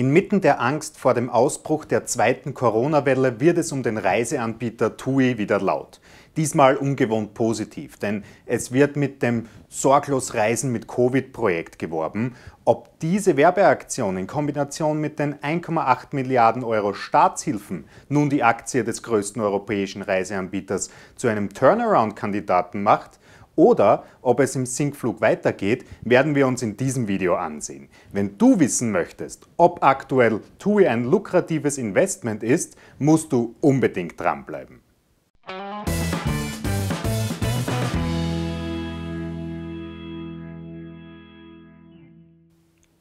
Inmitten der Angst vor dem Ausbruch der zweiten Corona-Welle wird es um den Reiseanbieter TUI wieder laut. Diesmal ungewohnt positiv, denn es wird mit dem Sorglos Reisen mit Covid-Projekt geworben. Ob diese Werbeaktion in Kombination mit den 1,8 Milliarden Euro Staatshilfen nun die Aktie des größten europäischen Reiseanbieters zu einem Turnaround-Kandidaten macht, oder ob es im Sinkflug weitergeht, werden wir uns in diesem Video ansehen. Wenn du wissen möchtest, ob aktuell TUI ein lukratives Investment ist, musst du unbedingt dranbleiben.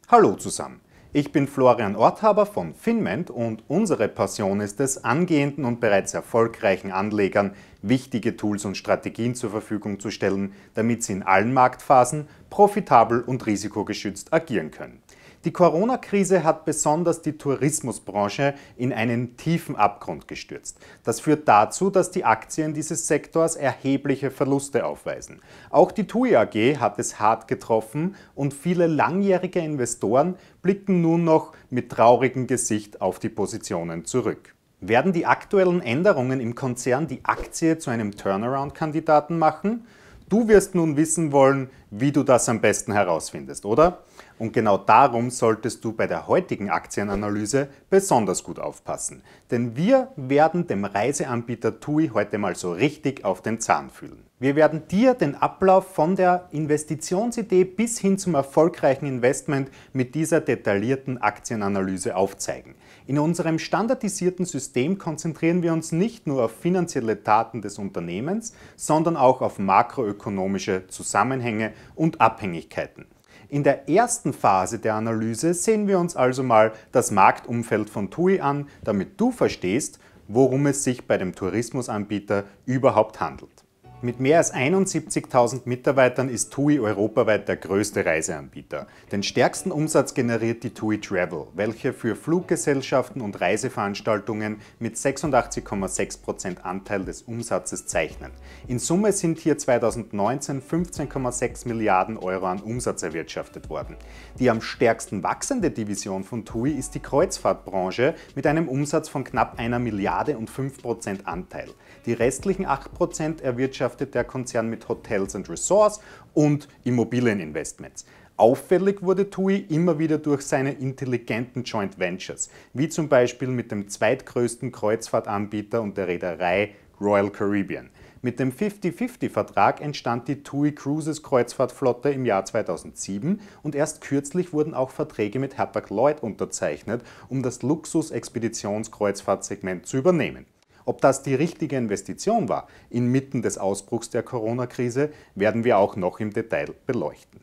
Hallo zusammen. Ich bin Florian Orthaber von Finment und unsere Passion ist es, angehenden und bereits erfolgreichen Anlegern wichtige Tools und Strategien zur Verfügung zu stellen, damit sie in allen Marktphasen profitabel und risikogeschützt agieren können. Die Corona-Krise hat besonders die Tourismusbranche in einen tiefen Abgrund gestürzt. Das führt dazu, dass die Aktien dieses Sektors erhebliche Verluste aufweisen. Auch die TUI AG hat es hart getroffen und viele langjährige Investoren blicken nun noch mit traurigem Gesicht auf die Positionen zurück. Werden die aktuellen Änderungen im Konzern die Aktie zu einem Turnaround-Kandidaten machen? Du wirst nun wissen wollen, wie du das am besten herausfindest, oder? Und genau darum solltest du bei der heutigen Aktienanalyse besonders gut aufpassen. Denn wir werden dem Reiseanbieter TUI heute mal so richtig auf den Zahn fühlen. Wir werden dir den Ablauf von der Investitionsidee bis hin zum erfolgreichen Investment mit dieser detaillierten Aktienanalyse aufzeigen. In unserem standardisierten System konzentrieren wir uns nicht nur auf finanzielle Taten des Unternehmens, sondern auch auf makroökonomische Zusammenhänge und Abhängigkeiten. In der ersten Phase der Analyse sehen wir uns also mal das Marktumfeld von TUI an, damit du verstehst, worum es sich bei dem Tourismusanbieter überhaupt handelt. Mit mehr als 71.000 Mitarbeitern ist TUI europaweit der größte Reiseanbieter. Den stärksten Umsatz generiert die TUI Travel, welche für Fluggesellschaften und Reiseveranstaltungen mit 86,6% Anteil des Umsatzes zeichnen. In Summe sind hier 2019 15,6 Milliarden Euro an Umsatz erwirtschaftet worden. Die am stärksten wachsende Division von TUI ist die Kreuzfahrtbranche mit einem Umsatz von knapp einer Milliarde und 5% Anteil. Die restlichen 8% erwirtschaftet wirtschaftet der Konzern mit Hotels and Resorts und Immobilieninvestments. Auffällig wurde TUI immer wieder durch seine intelligenten Joint Ventures, wie zum Beispiel mit dem zweitgrößten Kreuzfahrtanbieter und der Reederei Royal Caribbean. Mit dem 50-50-Vertrag entstand die TUI Cruises Kreuzfahrtflotte im Jahr 2007 und erst kürzlich wurden auch Verträge mit Hapag-Lloyd unterzeichnet, um das Luxus-Expeditionskreuzfahrtsegment zu übernehmen. Ob das die richtige Investition war, inmitten des Ausbruchs der Corona-Krise, werden wir auch noch im Detail beleuchten.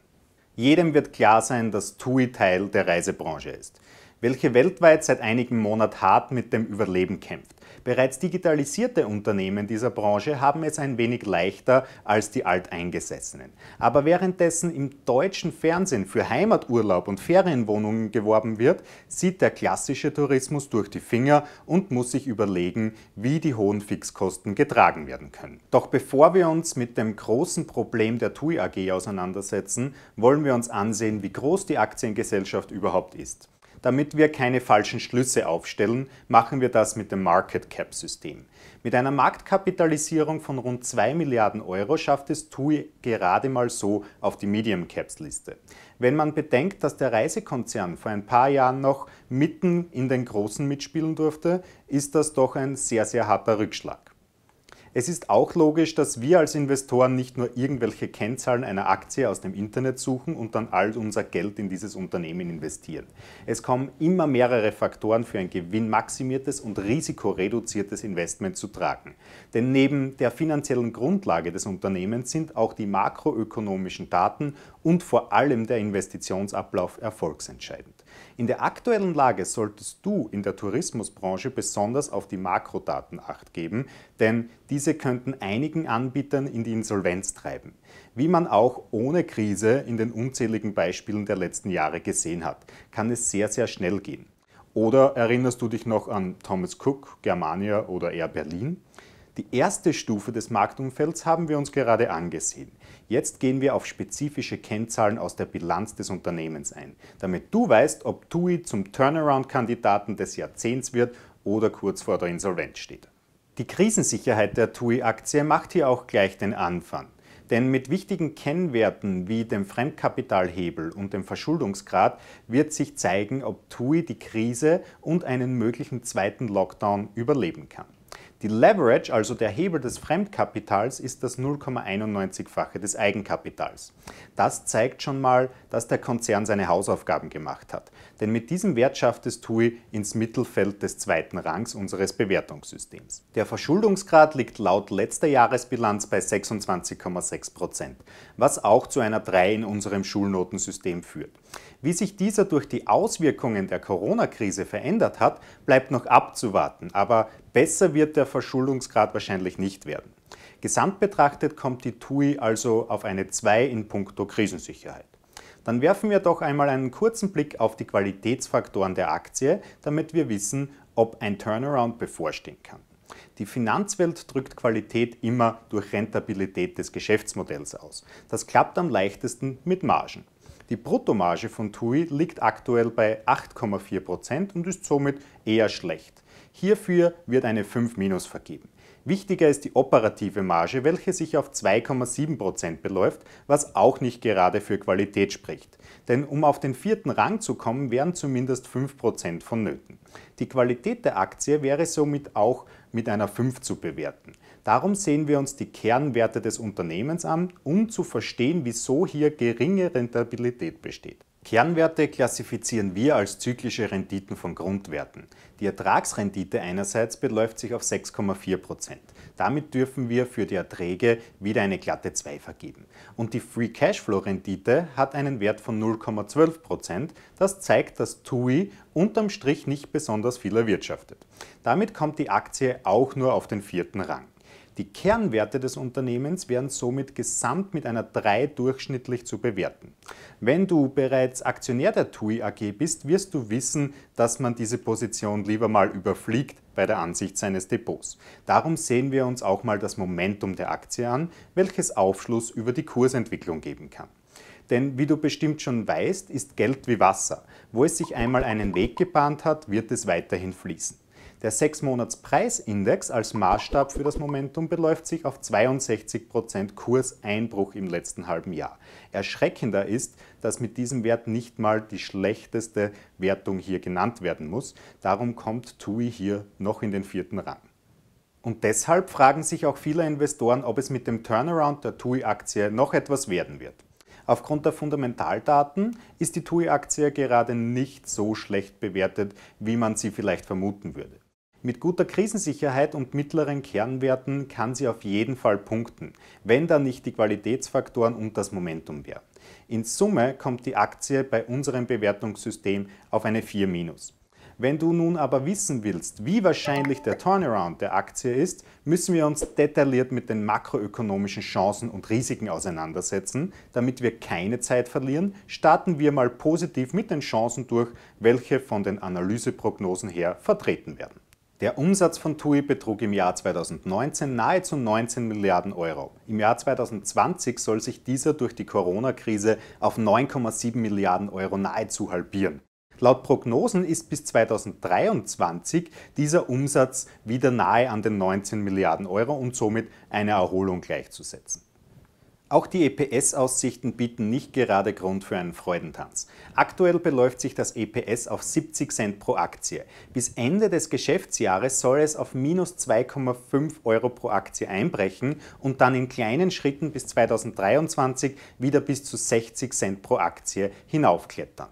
Jedem wird klar sein, dass TUI Teil der Reisebranche ist, welche weltweit seit einigen Monaten hart mit dem Überleben kämpft. Bereits digitalisierte Unternehmen dieser Branche haben es ein wenig leichter als die Alteingesessenen. Aber währenddessen im deutschen Fernsehen für Heimaturlaub und Ferienwohnungen geworben wird, sieht der klassische Tourismus durch die Finger und muss sich überlegen, wie die hohen Fixkosten getragen werden können. Doch bevor wir uns mit dem großen Problem der TUI AG auseinandersetzen, wollen wir uns ansehen, wie groß die Aktiengesellschaft überhaupt ist. Damit wir keine falschen Schlüsse aufstellen, machen wir das mit dem Market Cap System. Mit einer Marktkapitalisierung von rund 2 Milliarden Euro schafft es TUI gerade mal so auf die Medium Caps Liste. Wenn man bedenkt, dass der Reisekonzern vor ein paar Jahren noch mitten in den Großen mitspielen durfte, ist das doch ein sehr, sehr harter Rückschlag. Es ist auch logisch, dass wir als Investoren nicht nur irgendwelche Kennzahlen einer Aktie aus dem Internet suchen und dann all unser Geld in dieses Unternehmen investieren. Es kommen immer mehrere Faktoren für ein gewinnmaximiertes und risikoreduziertes Investment zu tragen. Denn neben der finanziellen Grundlage des Unternehmens sind auch die makroökonomischen Daten und vor allem der Investitionsablauf erfolgsentscheidend. In der aktuellen Lage solltest du in der Tourismusbranche besonders auf die Makrodaten acht geben, denn diese könnten einigen Anbietern in die Insolvenz treiben, wie man auch ohne Krise in den unzähligen Beispielen der letzten Jahre gesehen hat. Kann es sehr, sehr schnell gehen. Oder erinnerst du dich noch an Thomas Cook, Germania oder Air Berlin? Die erste Stufe des Marktumfelds haben wir uns gerade angesehen. Jetzt gehen wir auf spezifische Kennzahlen aus der Bilanz des Unternehmens ein, damit du weißt, ob TUI zum Turnaround-Kandidaten des Jahrzehnts wird oder kurz vor der Insolvenz steht. Die Krisensicherheit der TUI-Aktie macht hier auch gleich den Anfang. Denn mit wichtigen Kennwerten wie dem Fremdkapitalhebel und dem Verschuldungsgrad wird sich zeigen, ob TUI die Krise und einen möglichen zweiten Lockdown überleben kann. Die Leverage, also der Hebel des Fremdkapitals, ist das 0,91-fache des Eigenkapitals. Das zeigt schon mal, dass der Konzern seine Hausaufgaben gemacht hat. Denn mit diesem Wert schafft es TUI ins Mittelfeld des zweiten Rangs unseres Bewertungssystems. Der Verschuldungsgrad liegt laut letzter Jahresbilanz bei 26,6 Prozent, was auch zu einer 3 in unserem Schulnotensystem führt. Wie sich dieser durch die Auswirkungen der Corona-Krise verändert hat, bleibt noch abzuwarten, aber Besser wird der Verschuldungsgrad wahrscheinlich nicht werden. Gesamt betrachtet kommt die TUI also auf eine 2 in puncto Krisensicherheit. Dann werfen wir doch einmal einen kurzen Blick auf die Qualitätsfaktoren der Aktie, damit wir wissen, ob ein Turnaround bevorstehen kann. Die Finanzwelt drückt Qualität immer durch Rentabilität des Geschäftsmodells aus. Das klappt am leichtesten mit Margen. Die Bruttomarge von TUI liegt aktuell bei 8,4% und ist somit eher schlecht. Hierfür wird eine 5- minus vergeben. Wichtiger ist die operative Marge, welche sich auf 2,7% beläuft, was auch nicht gerade für Qualität spricht. Denn um auf den vierten Rang zu kommen, wären zumindest 5% vonnöten. Die Qualität der Aktie wäre somit auch mit einer 5 zu bewerten. Darum sehen wir uns die Kernwerte des Unternehmens an, um zu verstehen, wieso hier geringe Rentabilität besteht. Kernwerte klassifizieren wir als zyklische Renditen von Grundwerten. Die Ertragsrendite einerseits beläuft sich auf 6,4%. Prozent. Damit dürfen wir für die Erträge wieder eine glatte 2 vergeben. Und die Free Cashflow Rendite hat einen Wert von 0,12%. Prozent. Das zeigt, dass TUI unterm Strich nicht besonders viel erwirtschaftet. Damit kommt die Aktie auch nur auf den vierten Rang. Die Kernwerte des Unternehmens wären somit gesamt mit einer 3 durchschnittlich zu bewerten. Wenn du bereits Aktionär der TUI AG bist, wirst du wissen, dass man diese Position lieber mal überfliegt bei der Ansicht seines Depots. Darum sehen wir uns auch mal das Momentum der Aktie an, welches Aufschluss über die Kursentwicklung geben kann. Denn wie du bestimmt schon weißt, ist Geld wie Wasser. Wo es sich einmal einen Weg gebahnt hat, wird es weiterhin fließen. Der Sechsmonatspreisindex als Maßstab für das Momentum beläuft sich auf 62% Kurseinbruch im letzten halben Jahr. Erschreckender ist, dass mit diesem Wert nicht mal die schlechteste Wertung hier genannt werden muss. Darum kommt TUI hier noch in den vierten Rang. Und deshalb fragen sich auch viele Investoren, ob es mit dem Turnaround der TUI-Aktie noch etwas werden wird. Aufgrund der Fundamentaldaten ist die TUI-Aktie gerade nicht so schlecht bewertet, wie man sie vielleicht vermuten würde. Mit guter Krisensicherheit und mittleren Kernwerten kann sie auf jeden Fall punkten, wenn da nicht die Qualitätsfaktoren und das Momentum wären. In Summe kommt die Aktie bei unserem Bewertungssystem auf eine 4-. Wenn du nun aber wissen willst, wie wahrscheinlich der Turnaround der Aktie ist, müssen wir uns detailliert mit den makroökonomischen Chancen und Risiken auseinandersetzen. Damit wir keine Zeit verlieren, starten wir mal positiv mit den Chancen durch, welche von den Analyseprognosen her vertreten werden. Der Umsatz von TUI betrug im Jahr 2019 nahezu 19 Milliarden Euro. Im Jahr 2020 soll sich dieser durch die Corona-Krise auf 9,7 Milliarden Euro nahezu halbieren. Laut Prognosen ist bis 2023 dieser Umsatz wieder nahe an den 19 Milliarden Euro und somit eine Erholung gleichzusetzen. Auch die EPS-Aussichten bieten nicht gerade Grund für einen Freudentanz. Aktuell beläuft sich das EPS auf 70 Cent pro Aktie. Bis Ende des Geschäftsjahres soll es auf minus 2,5 Euro pro Aktie einbrechen und dann in kleinen Schritten bis 2023 wieder bis zu 60 Cent pro Aktie hinaufklettern.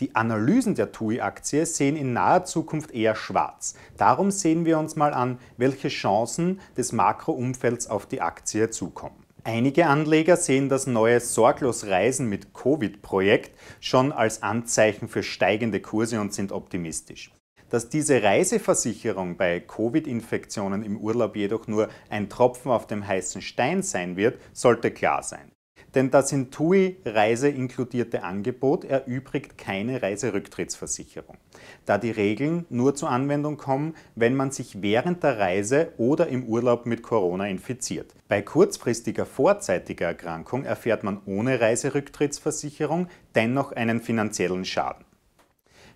Die Analysen der TUI-Aktie sehen in naher Zukunft eher schwarz. Darum sehen wir uns mal an, welche Chancen des Makroumfelds auf die Aktie zukommen. Einige Anleger sehen das neue Sorglos-Reisen mit Covid-Projekt schon als Anzeichen für steigende Kurse und sind optimistisch. Dass diese Reiseversicherung bei Covid-Infektionen im Urlaub jedoch nur ein Tropfen auf dem heißen Stein sein wird, sollte klar sein denn das in TUI-Reise inkludierte Angebot erübrigt keine Reiserücktrittsversicherung, da die Regeln nur zur Anwendung kommen, wenn man sich während der Reise oder im Urlaub mit Corona infiziert. Bei kurzfristiger vorzeitiger Erkrankung erfährt man ohne Reiserücktrittsversicherung dennoch einen finanziellen Schaden.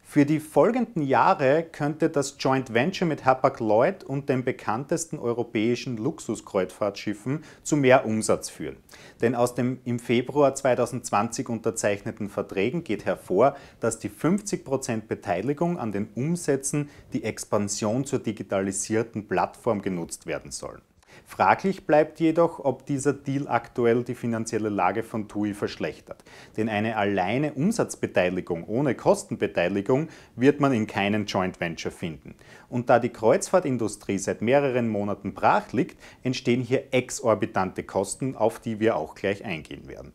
Für die folgenden Jahre könnte das Joint Venture mit Hapag-Lloyd und den bekanntesten europäischen Luxuskreuzfahrtschiffen zu mehr Umsatz führen. Denn aus den im Februar 2020 unterzeichneten Verträgen geht hervor, dass die 50% Beteiligung an den Umsätzen die Expansion zur digitalisierten Plattform genutzt werden sollen. Fraglich bleibt jedoch, ob dieser Deal aktuell die finanzielle Lage von TUI verschlechtert. Denn eine alleine Umsatzbeteiligung ohne Kostenbeteiligung wird man in keinem Joint Venture finden. Und da die Kreuzfahrtindustrie seit mehreren Monaten brach liegt, entstehen hier exorbitante Kosten, auf die wir auch gleich eingehen werden.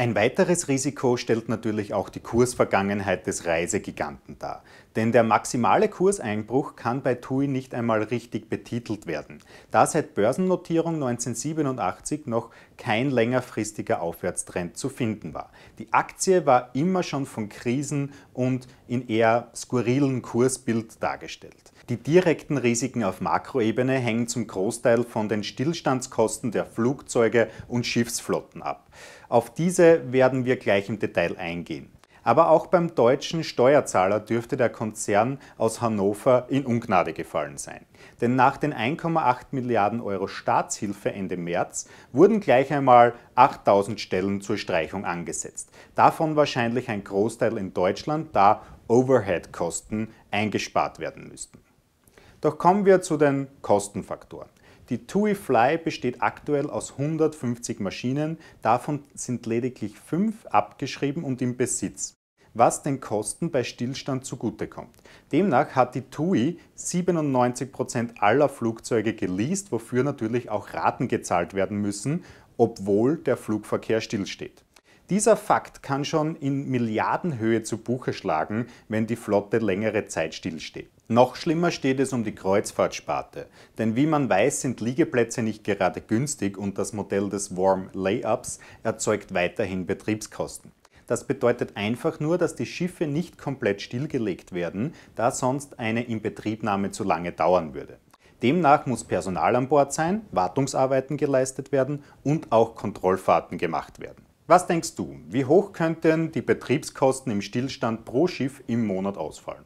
Ein weiteres Risiko stellt natürlich auch die Kursvergangenheit des Reisegiganten dar. Denn der maximale Kurseinbruch kann bei TUI nicht einmal richtig betitelt werden, da seit Börsennotierung 1987 noch kein längerfristiger Aufwärtstrend zu finden war. Die Aktie war immer schon von Krisen und in eher skurrilen Kursbild dargestellt. Die direkten Risiken auf Makroebene hängen zum Großteil von den Stillstandskosten der Flugzeuge und Schiffsflotten ab. Auf diese werden wir gleich im Detail eingehen. Aber auch beim deutschen Steuerzahler dürfte der Konzern aus Hannover in Ungnade gefallen sein. Denn nach den 1,8 Milliarden Euro Staatshilfe Ende März wurden gleich einmal 8000 Stellen zur Streichung angesetzt. Davon wahrscheinlich ein Großteil in Deutschland, da Overhead-Kosten eingespart werden müssten. Doch kommen wir zu den Kostenfaktoren. Die TUI Fly besteht aktuell aus 150 Maschinen, davon sind lediglich 5 abgeschrieben und im Besitz, was den Kosten bei Stillstand zugutekommt. Demnach hat die TUI 97% aller Flugzeuge geleast, wofür natürlich auch Raten gezahlt werden müssen, obwohl der Flugverkehr stillsteht. Dieser Fakt kann schon in Milliardenhöhe zu Buche schlagen, wenn die Flotte längere Zeit stillsteht. Noch schlimmer steht es um die Kreuzfahrtsparte, denn wie man weiß, sind Liegeplätze nicht gerade günstig und das Modell des Warm Layups erzeugt weiterhin Betriebskosten. Das bedeutet einfach nur, dass die Schiffe nicht komplett stillgelegt werden, da sonst eine Inbetriebnahme zu lange dauern würde. Demnach muss Personal an Bord sein, Wartungsarbeiten geleistet werden und auch Kontrollfahrten gemacht werden. Was denkst du, wie hoch könnten die Betriebskosten im Stillstand pro Schiff im Monat ausfallen?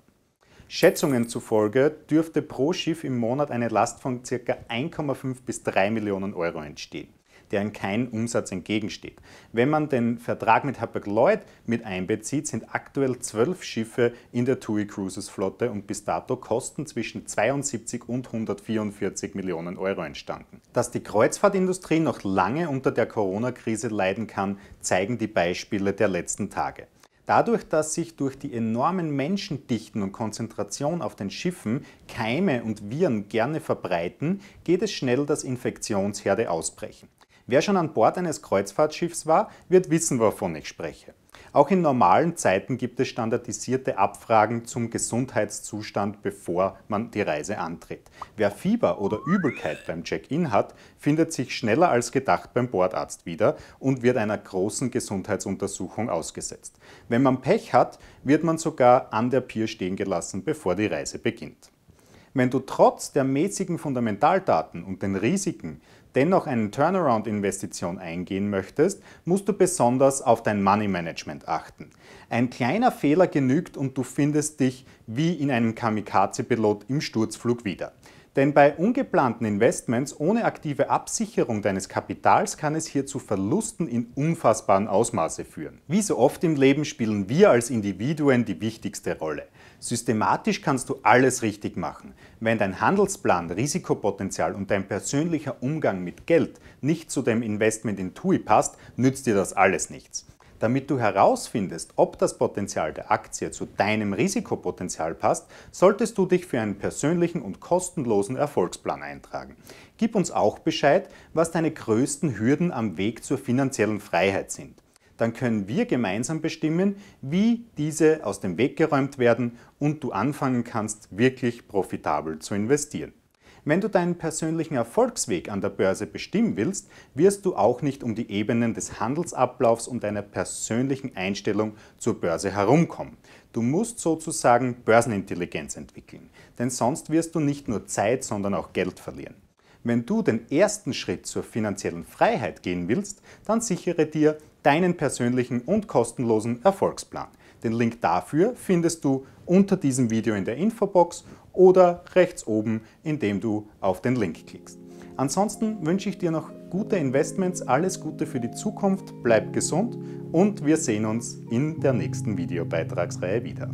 Schätzungen zufolge dürfte pro Schiff im Monat eine Last von ca. 1,5 bis 3 Millionen Euro entstehen, deren kein Umsatz entgegensteht. Wenn man den Vertrag mit Hapag-Lloyd mit einbezieht, sind aktuell zwölf Schiffe in der TUI Cruises Flotte und bis dato Kosten zwischen 72 und 144 Millionen Euro entstanden. Dass die Kreuzfahrtindustrie noch lange unter der Corona-Krise leiden kann, zeigen die Beispiele der letzten Tage. Dadurch, dass sich durch die enormen Menschendichten und Konzentration auf den Schiffen Keime und Viren gerne verbreiten, geht es schnell, dass Infektionsherde ausbrechen. Wer schon an Bord eines Kreuzfahrtschiffs war, wird wissen, wovon ich spreche. Auch in normalen Zeiten gibt es standardisierte Abfragen zum Gesundheitszustand, bevor man die Reise antritt. Wer Fieber oder Übelkeit beim Check-in hat, findet sich schneller als gedacht beim Bordarzt wieder und wird einer großen Gesundheitsuntersuchung ausgesetzt. Wenn man Pech hat, wird man sogar an der Pier stehen gelassen, bevor die Reise beginnt. Wenn du trotz der mäßigen Fundamentaldaten und den Risiken dennoch eine Turnaround-Investition eingehen möchtest, musst du besonders auf dein Money-Management achten. Ein kleiner Fehler genügt und du findest dich wie in einem Kamikaze-Pilot im Sturzflug wieder. Denn bei ungeplanten Investments ohne aktive Absicherung deines Kapitals kann es hier zu Verlusten in unfassbaren Ausmaße führen. Wie so oft im Leben spielen wir als Individuen die wichtigste Rolle. Systematisch kannst du alles richtig machen. Wenn dein Handelsplan, Risikopotenzial und dein persönlicher Umgang mit Geld nicht zu dem Investment in TUI passt, nützt dir das alles nichts. Damit du herausfindest, ob das Potenzial der Aktie zu deinem Risikopotenzial passt, solltest du dich für einen persönlichen und kostenlosen Erfolgsplan eintragen. Gib uns auch Bescheid, was deine größten Hürden am Weg zur finanziellen Freiheit sind dann können wir gemeinsam bestimmen, wie diese aus dem Weg geräumt werden und du anfangen kannst, wirklich profitabel zu investieren. Wenn du deinen persönlichen Erfolgsweg an der Börse bestimmen willst, wirst du auch nicht um die Ebenen des Handelsablaufs und deiner persönlichen Einstellung zur Börse herumkommen. Du musst sozusagen Börsenintelligenz entwickeln, denn sonst wirst du nicht nur Zeit, sondern auch Geld verlieren. Wenn du den ersten Schritt zur finanziellen Freiheit gehen willst, dann sichere dir deinen persönlichen und kostenlosen Erfolgsplan. Den Link dafür findest du unter diesem Video in der Infobox oder rechts oben, indem du auf den Link klickst. Ansonsten wünsche ich dir noch gute Investments, alles Gute für die Zukunft, bleib gesund und wir sehen uns in der nächsten Videobeitragsreihe wieder.